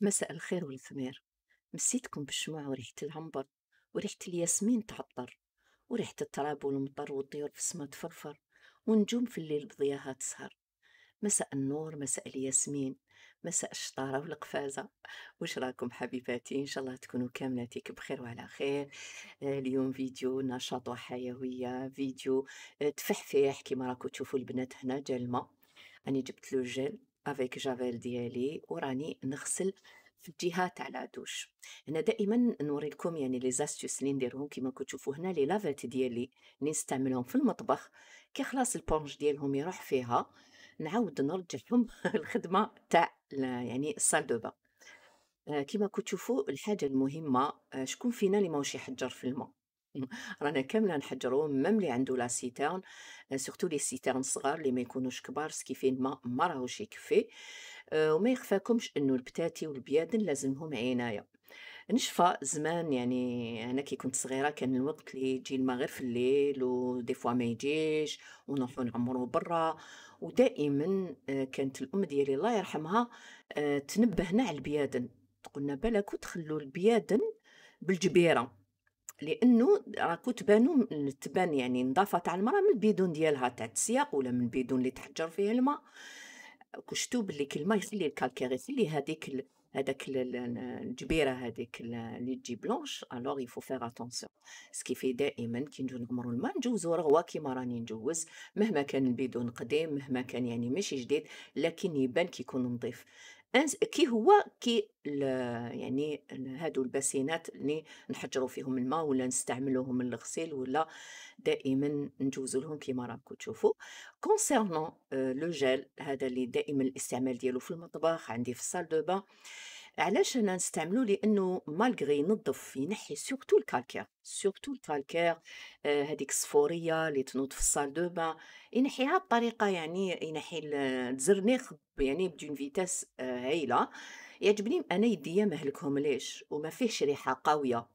مساء الخير والثمار مسيتكم بالشموع وريحة العنبر وريحة الياسمين تعطر وريحة التراب والمطر والطيور في السماء تفرفر ونجوم في الليل بضياها تسهر مساء النور مساء الياسمين مساء الشطاره والقفازه وش راكم حبيباتي ان شاء الله تكونوا كاملاتك بخير وعلى خير آه، اليوم فيديو نشاط وحيويه فيديو آه، تفحفح كيما راكم تشوفوا البنات هنا جا الماء راني جبت له جل افيك جافيل ديالي وراني نغسل في الجهه تاع لا دوش هنا دائما نوري لكم يعني لي زاستيوس اللي نديرهم كيما تشوفوا هنا لي لافيت ديالي اللي نستعملهم في المطبخ كي خلاص البونج ديالهم يروح فيها نعاود نرجعهم الخدمه تاع يعني السال دو بان كيما تشوفوا الحاجه المهمه آه، شكون فينا اللي ماهوش يحجر في الماء رانا كامله نحجرو مام لي عنده لا سيتيرن آه، سورتو لي سيتيرن صغار اللي ما يكونوش كبار سكيفي الما ما راهوش يكفي آه، وما يخفاكمش انه البتاتي والبيادن لازمهم عنايه نشفى زمان يعني انا كي كنت صغيره كان الوقت اللي يجي الماء غير في الليل ودي فوا ما يجيش ونروحو نعمرو برا ودائما آه، كانت الام ديالي الله يرحمها تنبهنا على البيادن تقولنا بالك تخلو البيادن بالجبيره لانه راكو تبانو تبان يعني النظافه تاع المراه من البيدون ديالها تاع السياق ولا من البيدون اللي تحجر فيه الماء كشتو باللي كل ما يخلي الكالكير يخلي هذيك هذاك الجبيره هذيك اللي تجي بلونش الوغ يفو فيغ اتونسيون سكيفي دائما كي نجو نغمرو الماء نجوزو رغوه كيما راني نجوز مهما كان البيدون قديم مهما كان يعني ماشي جديد لكن يبان كيكون نظيف كي هو كي يعني هادو الباسينات اللي نحجروا فيهم الماء ولا نستعملوهم للغسيل ولا دائما نجوزو لهم كيما راكم تشوفوا كونسيرنون لو جيل هذا اللي دائما الاستعمال ديالو في المطبخ عندي في الصال دو بان علاش انا نستعملو لانه مالغري ينظف ينحي سورتو الكالكير سورتو الكالكير آه هذيك الصفوريه اللي تنوض في الصال دو بان ينحيها بطريقه يعني ينحي الزرنيخ يعني بدون فيتاس آه هايله يعجبني انا يديا مهلكهم ليش وما فيهش ريحه قويه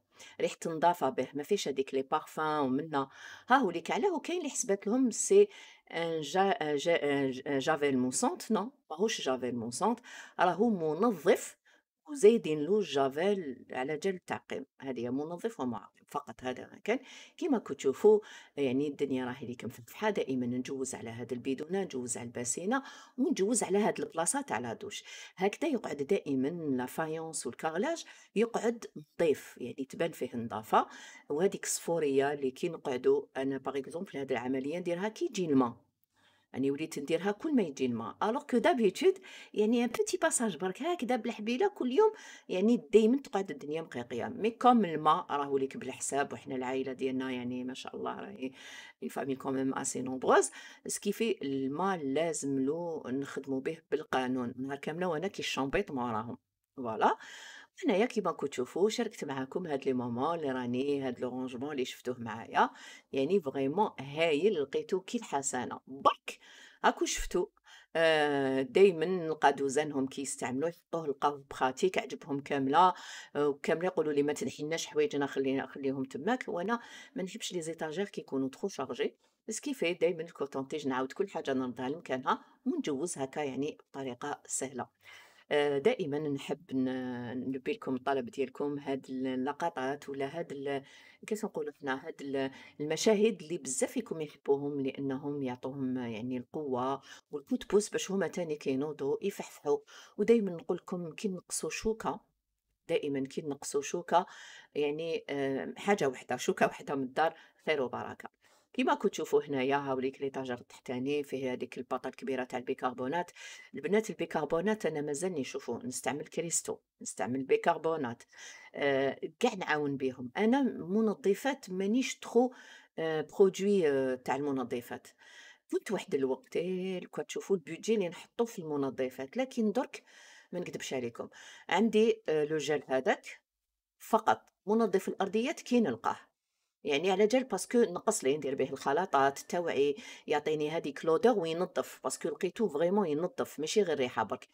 ريحه النظافه به ما فيش هذيك لي بارفان ومنا ها هو ليك علاه كاين اللي حسبت لهم سي ان جا جا جافيل مونسونت نو ماهوش جافيل مونسونت راهو منظف وزايدين لو جافيل على جال التعقيم هذه منظف ومعقم فقط هذا كان كما كتشوفوا يعني الدنيا راهي اللي كنفتحها دائما نجوز على هذا البيدونه نجوز على الباسينه ونجوز على هذه البلاصه تاع لا دوش هكذا يقعد دائما لا فايونس والكارلاج يقعد نظيف يعني تبان فيه النظافه وهذيك الصفوريه اللي كي نقعدوا انا باغ اكزومبل هذه العمليه نديرها كي يجي الماء يعني وليت نديرها كل ما يجي الماء الوغ كو دابيتود يعني ان بيتي باساج برك هكذا بالحبيله كل يوم يعني دائما تقعد الدنيا مقيقيه مي كوم الماء راهو ليك بالحساب وحنا العائله ديالنا يعني ما شاء الله راهي لي فامي ميم اسي نومبروز سكيفي الماء لازم له نخدمو به بالقانون نهار كامله وانا كي الشومبيط موراهم فوالا انايا كيما راكم تشوفوا شاركت معاكم هاد لي مومون اللي راني هاد رونجمون اللي شفتوه معايا يعني فريمون هايل لقيتو كي الحسنه برك هاكو شفتو آه، دائما نلقى دوزانهم يستعملوا يحطوه لقاو براتيك عجبهم كامله آه، وكامل يقولوا لي ما تنحيناش حوايجنا خلينا خليهم تماك وانا ما نحبش لي زيتاجير كيكونوا ترو شارجي سكيفي ايه، دائما الكوتونتيج نعاود كل حاجه نرضها لمكانها ونجوز هكا يعني بطريقه سهله آه، دائما نحب نلبي لكم الطلب ديالكم هاد اللقطات ولا هاد كيف نقولوا حنا هاد المشاهد اللي بزاف فيكم يحبوهم لانهم يعطوهم يعني القوه بوس باش هما تاني كينوضوا يفحفحوا ودائما نقول لكم كي نقصوا شوكه دائما كي نقصوا شوكه يعني آه، حاجه وحده شوكه وحده من الدار خير وبركه كيما كنت تشوفوا هنايا هاوليك لي طاجر التحتاني فيه هذيك الباطا الكبيره تاع البيكربونات البنات البيكربونات انا مازال نشوفو نستعمل كريستو نستعمل بيكربونات آه، كاع أه نعاون بيهم انا منظفات مانيش تخو أه برودوي أه تاع المنظفات كنت واحد الوقت كنت تشوفوا البودجي اللي نحطو في المنظفات لكن درك ما نكذبش عليكم عندي آه، لو جيل هذاك فقط منظف الارضيات كي نلقاه يعني على جال باسكو نقص لي ندير به الخلاطات تاوعي إيه، يعطيني هذه كلودور وينظف باسكو لقيتو فريمون ينظف ماشي غير ريحه برك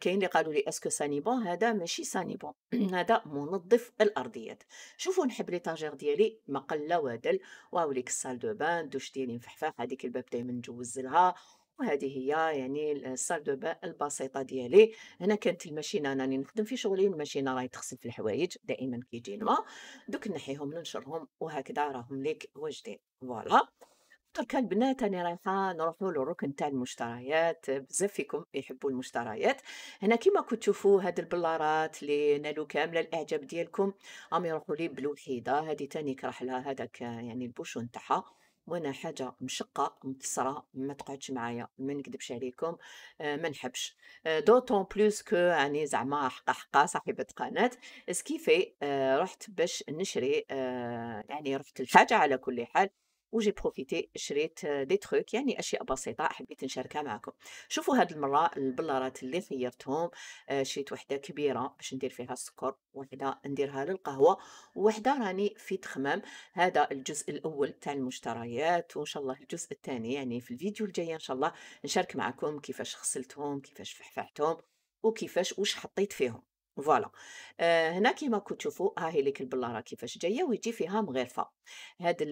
كاين اللي قالوا لي اسكو سانيبون هذا ماشي سانيبون هذا منظف الارضيات شوفوا نحب لي طاجير ديالي مقله ودل واوليك السال دو بان دوش ديالي مفحفح هذيك الباب دائما نجوز لها وهذه هي يعني السال دو بان البسيطه ديالي هنا كانت الماشينه انا نخدم في شغلي الماشينه راهي تغسل في الحوايج دائما كيجي الماء دوك نحيهم ننشرهم وهكذا راهم ليك واجدين فوالا دركا البنات راني رايحه نروحوا للركن تاع المشتريات بزاف فيكم يحبوا المشتريات هنا كيما كنت تشوفوا هاد البلارات اللي نالوا كامله الاعجاب ديالكم راهم يروحوا لي بالوحيده هذه تاني كرح هذاك يعني البوشون تاعها وانا حاجه مشقه مكسره ما تقعدش معايا ما نكذبش عليكم آه، ما نحبش دوتون بلوس كو يعني زعما حقا حقا صاحبه قناه سكيفي آه، رحت باش نشري آه، يعني رحت الحاجه على كل حال وجي بروفيتي شريت دي آه, تروك يعني اشياء بسيطه حبيت نشاركها معكم شوفوا هاد المره البلارات اللي خيرتهم آه، شريت وحده كبيره باش ندير فيها السكر وحده نديرها للقهوه وحده راني في تخمام هذا الجزء الاول تاع المشتريات وان شاء الله الجزء الثاني يعني في الفيديو الجاي ان شاء الله نشارك معكم كيفاش غسلتهم كيفاش فحفحتهم وكيفاش واش حطيت فيهم فوالا آه، هنا كيما تشوفوا ها آه، هي ليك البلاره كيفاش جايه ويجي فيها مغرفه هاد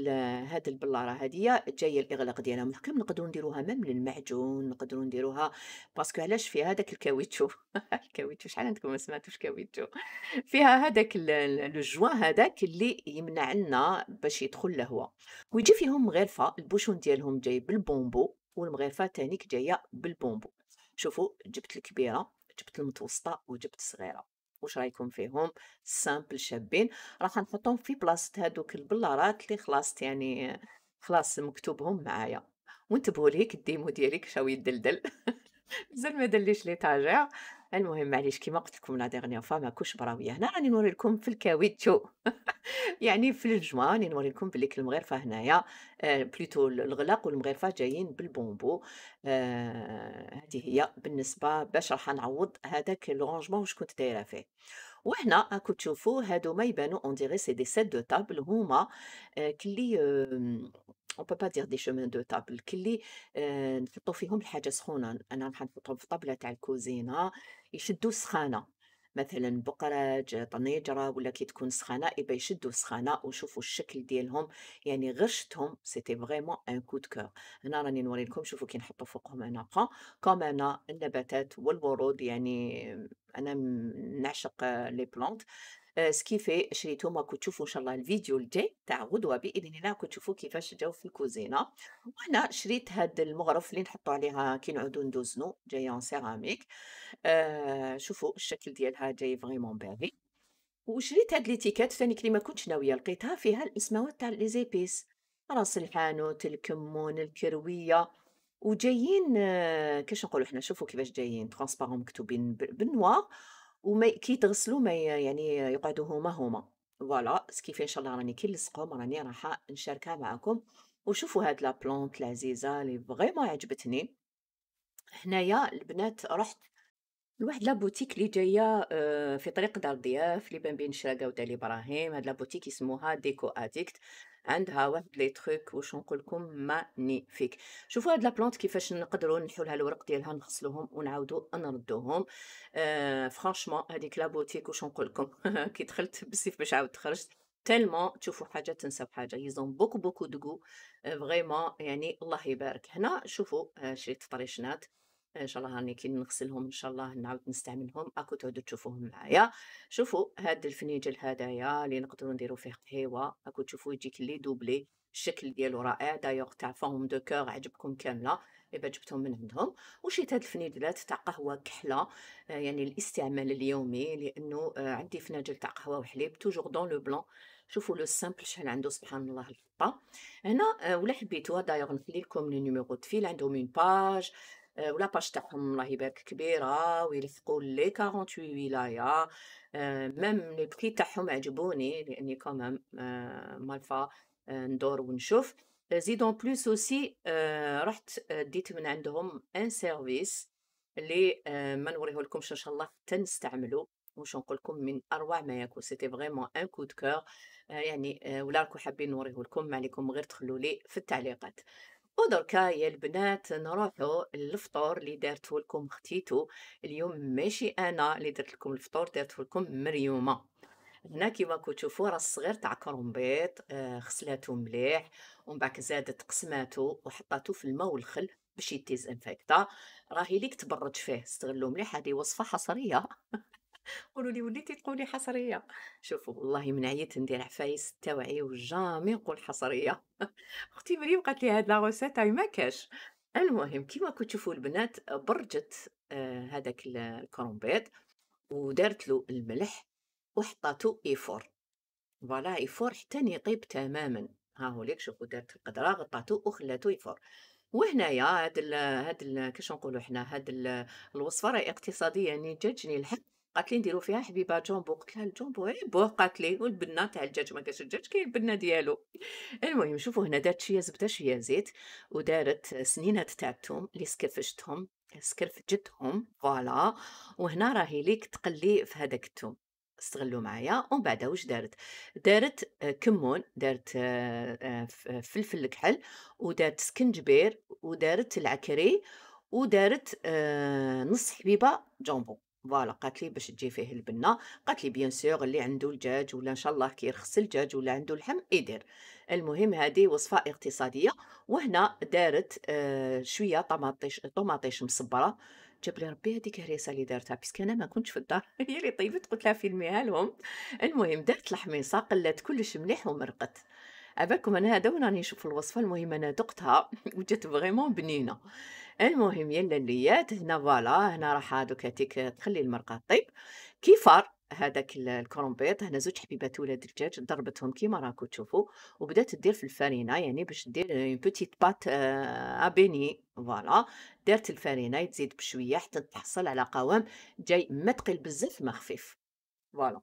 هاد البلاره هادية جايه الاغلاق ديالها محكم نقدروا نديروها ميم للمعجون نقدروا نديروها باسكو علاش فيها هذاك الكاويتشو الكاويتشو شحال عندكم ما سمعتوش كاويتشو فيها هذاك لو جوان هذاك اللي يمنع لنا باش يدخل الهواء ويجي فيهم مغرفه البوشون ديالهم جاي بالبومبو والمغرفه تانيك جايه بالبومبو شوفوا جبت الكبيره جبت المتوسطه وجبت الصغيره واش رايكم فيهم سامبل شابين راح نحطهم في بلاصه هادوك البلارات اللي خلاص يعني خلاص مكتوبهم معايا وانتبهوا ليك الديمو ديالك شاوي يدلدل مازال ما دليش لي تاجع المهم معليش كيما قلت لكم لا ديرنيير فوا ماكوش براويه هنا راني نوري لكم في الكاويتشو يعني في الجمعه راني نوري لكم بلي المغرفه هنايا بلوتو آه، الغلاق والمغرفه جايين بالبومبو هذه آه، هي بالنسبه باش راح نعوض هذاك لونجمون واش كنت دايره فيه وهنا راكم تشوفوا هادو ما يبانو اون ديغي سي دي سيت دو طابل هما آه، كلي با با دير دي شومان دو طابل كلي نحطو فيهم الحاجه سخونه انا راح نحطهم في طابلة تاع الكوزينه يشدو سخانه مثلا بقرج طنيجره ولا كي تكون سخانه يبا يشدو سخانه وشوفوا الشكل ديالهم يعني غرشتهم سيتي فغيمون ان كو دو كور هنا راني نوري لكم شوفوا كي نحطو فوقهم انا بقى كوم انا النباتات والورود يعني انا نعشق لي بلونت سكيفي شريتوهم راكم تشوفوا ان شاء الله الفيديو الجاي تاع غدوه باذن الله راكم كيفاش جاو في الكوزينه وانا شريت هاد المغرف اللي نحطوا عليها كي نعودوا ندوزنو جايه اون سيراميك آه شوفوا الشكل ديالها جاي فريمون باهي وشريت هاد ليتيكات ثاني كلي ما كنتش ناويه لقيتها فيها الاسماوات تاع لي زيبيس راس الحانوت الكمون الكرويه وجايين آه، كاش نقولوا حنا شوفوا كيفاش جايين ترونسبارون مكتوبين بالنوار وما كي يتغسلوا ما يعني يقعدوا هما هما فوالا كيف ان شاء الله راني كي نلصقهم راني راح نشاركها معاكم وشوفوا هاد لا بلونت العزيزه اللي فريمون عجبتني هنايا البنات رحت لواحد لابوتيك اللي جايه آه، في طريق دار ضياف اللي بين بين شراقه ودالي ابراهيم هاد لابوتيك يسموها ديكو اديكت عندها واحد لي تروك واش نقول لكم مانيفيك شوفوا هاد لا بلونت كيفاش نقدروا نحيو لها الورق ديالها نغسلوهم ونعاودوا نردوهم آه فرانشمون هذيك لا بوتيك واش نقول لكم كي دخلت بالسيف باش عاود خرجت تالمون تشوفوا حاجه تنسى بحاجه يزون بوكو بوكو دغو فريمون يعني الله يبارك هنا شوفوا آه، شريت طريشنات ان شاء الله راني كي نغسلهم ان شاء الله نعاود نستعملهم اكو تعودوا تشوفوهم معايا شوفوا هاد الفنيجل هدايا اللي نقدروا نديروا فيه قهيوه اكو تشوفوا يجيك لي دوبلي الشكل ديالو رائع دايوغ تاع فورم دو كوغ عجبكم كامله ايبا جبتهم من عندهم وشيت هاد الفنيدلات تاع قهوه كحله آه، يعني الاستعمال اليومي لانه آه، عندي فناجل تاع قهوه وحليب توجور دون لو بلون شوفوا لو سامبل شحال عنده سبحان الله الحطه هنا آه، ولا حبيتوها دايوغ نخلي لكم لي نيميرو دو فيل عندهم اون باج آه، ولاباج تاعهم راهي يبارك كبيره ويلفقوا لي 48 ولايه آه، ميم لي بخي تاعهم عجبوني لاني كومام آه، مالفا ندور ونشوف euh، زيد اون بلوس اوسي رحت ديت من عندهم ان سيرفيس اللي ما نوريه لكمش ان شاء الله حتى نستعملو واش نقول لكم من اروع ما ياكل سيتي فريمون ان كو دو كور يعني ولا راكم حابين نوريه لكم ما عليكم غير تخلوا لي في التعليقات ودركا يا البنات نروحو للفطور اللي دارته لكم اختيتو اليوم ماشي انا اللي درت لكم الفطور دارته لكم مريومه هنا كيما تشوفوا راه الصغير تاع كرومبيط آه مليح ومن بعد زادت قسماتو وحطاتو في الماء والخل باش يديزانفيكتا راهي ليك تبرج فيه استغلو مليح هذه وصفه حصريه قولوا لي وليتي تقولي حصريه شوفوا والله من عييت ندير عفايس توعي وجامي نقول حصريه اختي مريم قالت لي هاد لا غوسيت ما كاش المهم كيما كنت تشوفوا البنات برجت آه هذاك الكرومبيط ودارت له الملح وحطاتو ايفور فوالا ايفور حتى يطيب تماما ها هو ليك شوفوا دارت القدره غطاتو وخلاتو ايفور وهنايا هاد ال هاد كيش كاش نقولوا حنا هاد الوصفه راهي اقتصاديه يعني جاتني الحق قالت لي نديرو فيها حبيبه جومبو قلت لها الجومبو غير إيه بوه قالت لي والبنه تاع الدجاج ما كاش الدجاج كاين البنه ديالو المهم شوفوا هنا دارت شي زبده شي زيت ودارت سنينات تاع الثوم اللي سكرفشتهم سكرفجتهم فوالا وهنا راهي ليك تقلي في هذاك الثوم استغلوا معايا ومن بعد واش دارت دارت آه، كمون دارت آه، آه، فلفل الكحل ودارت سكنجبير ودارت العكري ودارت نص حبيبه جامبو فوالا قالت لي باش تجي فيه البنه قالت لي بيان سيغ اللي عنده الدجاج ولا ان شاء الله كيرخص الدجاج ولا عنده اللحم يدير المهم هذه وصفه اقتصاديه وهنا دارت آه شويه طماطيش طماطيش مصبره جاب لي ربي هذيك الهريسه اللي دارتها بس انا ما كنتش في الدار هي اللي طيبت قلت لها فيلميها لهم المهم دارت الحميصه قلات كلش مليح ومرقت عبالكم انا هذا وراني نشوف الوصفه المهم انا دقتها وجات فريمون بنينه المهم يلا الليات هنا فوالا هنا راح هذوك هاتيك تخلي المرقه طيب كيفار هذاك الكرومبيط هنا زوج حبيبات ولاد الدجاج ضربتهم كيما راكم تشوفوا وبدات دير في الفارينه يعني باش دير اون بوتيت بات ابيني فوالا دارت الفارينه تزيد بشويه حتى تحصل على قوام جاي ما ثقيل بزاف ما خفيف فوالا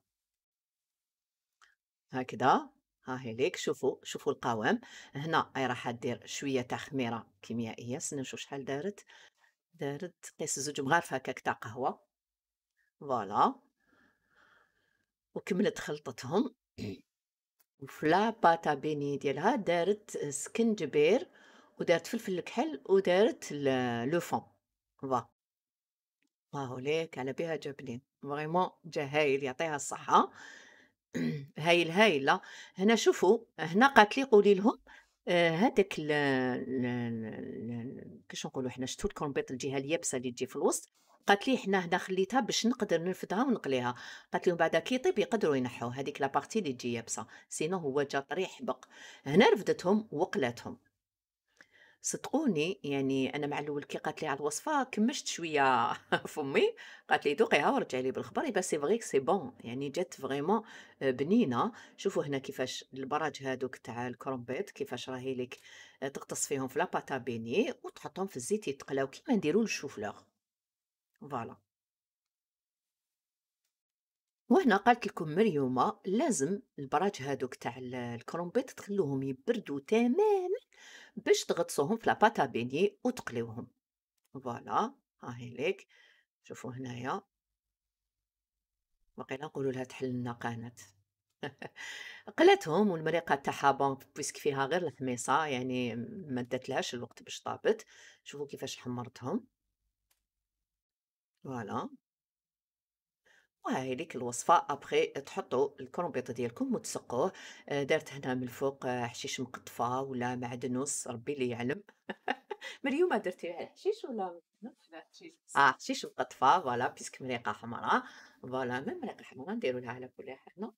هكذا ها هي ليك شوفوا شوفوا القوام هنا اي راح دير شويه تاع خميره كيميائيه سنا نشوف شحال دارت دارت قيس زوج مغارف هكاك تاع قهوه فوالا وكملت خلطتهم وفلا باتا بيني ديالها دارت سكنجبير ودارت فلفل الكحل ودارت لو فون فوالا الله ليك على بها جابلين فريمون جهايل يعطيها الصحه هايل لا هنا شوفوا هنا قالت لي قولي لهم آه، هذاك كيش نقولوا حنا شتو الكرومبيط الجهه اليابسه اللي تجي في الوسط قالت لي حنا هنا خليتها باش نقدر نرفدها ونقليها قالت لهم بعدا كي يطيب يقدروا ينحوا هذيك لابارتي اللي تجي يابسه سينو هو جا طري حبق هنا رفدتهم وقلاتهم صدقوني يعني انا مع الاول كي قالت لي على الوصفه كمشت شويه فمي قالت لي ذوقيها ورجع لي بالخبر يبا سي فغي سي بون يعني جات فريمون آه، بنينه شوفوا هنا كيفاش البراج هادوك تاع الكرومبيت كيفاش راهي لك آه، تقتص فيهم في لاباتا بيني وتحطهم في الزيت يتقلاو كيما نديرو الشوفلور فوالا وهنا قالت لكم مريومه لازم البراج هادوك تاع الكرومبيت تخلوهم يبردوا تماما باش تغطسوهم في لاباتا بيني وتقليوهم فوالا هاهي ليك شوفوا هنايا وقيلا نقولوا لها تحل لنا قناه قلتهم والمريقه تاعها بون بويسك فيها غير الحميصه يعني ما داتلهاش الوقت باش طابت شوفوا كيفاش حمرتهم فوالا وهذيك الوصفة أبخي تحطوا الكرومبيط ديالكم وتسقوه آه، دارت هنا من الفوق آه، حشيش مقطفة ولا معدنوس ربي اللي يعلم مريومة درتي حشيش ولا اه حشيش مقطفة فوالا بيسك مريقة حمراء فوالا ميم مريقة حمراء نديرو لها على كل حال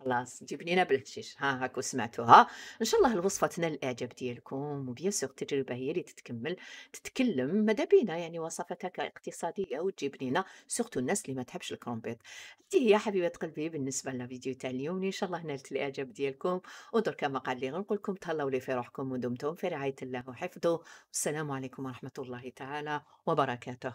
خلاص جيب لينا بالحشيش ها هاكو سمعتوها ان شاء الله الوصفه تنال الاعجاب ديالكم وبيان سور التجربه هي اللي تتكمل تتكلم ماذا بينا يعني وصفتها كاقتصاديه وتجيب لينا سورتو الناس اللي ما تحبش الكرومبيط دي هي حبيبه قلبي بالنسبه للفيديو تاع اليوم ان شاء الله نالت الاعجاب ديالكم ودرك كما قال لي غنقول لكم تهلاو لي في روحكم ودمتم في رعايه الله وحفظه والسلام عليكم ورحمه الله تعالى وبركاته